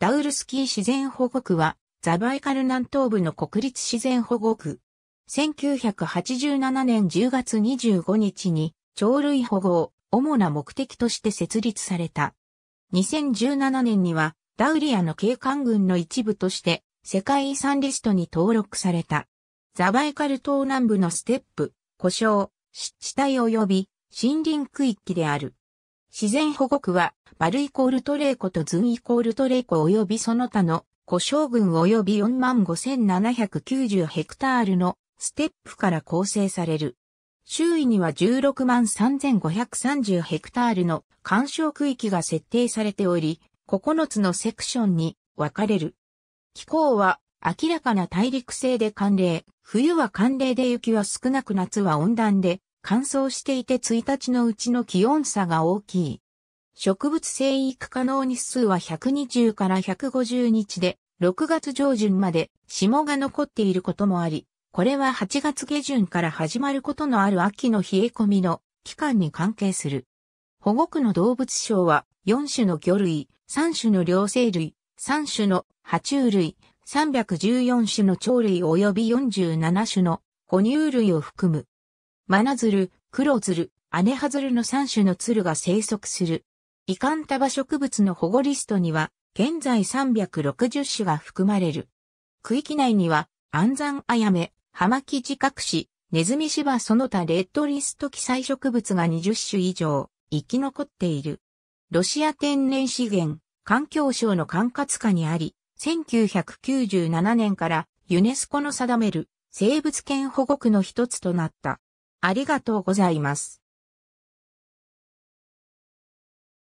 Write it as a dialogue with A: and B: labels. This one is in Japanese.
A: ダウルスキー自然保護区は、ザバイカル南東部の国立自然保護区。1987年10月25日に、鳥類保護を主な目的として設立された。2017年には、ダウリアの警官群の一部として、世界遺産リストに登録された。ザバイカル東南部のステップ、故障、湿地帯及び森林区域である。自然保護区は、バルイコールトレーコとズンイコールトレーコ及びその他の古将軍及び45,790ヘクタールのステップから構成される。周囲には16万3530ヘクタールの干渉区域が設定されており、9つのセクションに分かれる。気候は明らかな大陸性で寒冷、冬は寒冷で雪は少なく夏は温暖で乾燥していて1日のうちの気温差が大きい。植物生育可能日数は120から150日で、6月上旬まで霜が残っていることもあり、これは8月下旬から始まることのある秋の冷え込みの期間に関係する。保護区の動物省は4種の魚類、3種の両生類、3種の爬虫類、314種の鳥類及び47種の哺乳類を含むマナズル、クロズル、アネハズルの3種の鶴が生息する。遺憾束植物の保護リストには、現在360種が含まれる。区域内には、安山あやめ、キジ自覚シ、ネズミ芝その他レッドリスト記載植物が20種以上、生き残っている。ロシア天然資源、環境省の管轄下にあり、1997年からユネスコの定める生物圏保護区の一つとなった。ありがとうございます。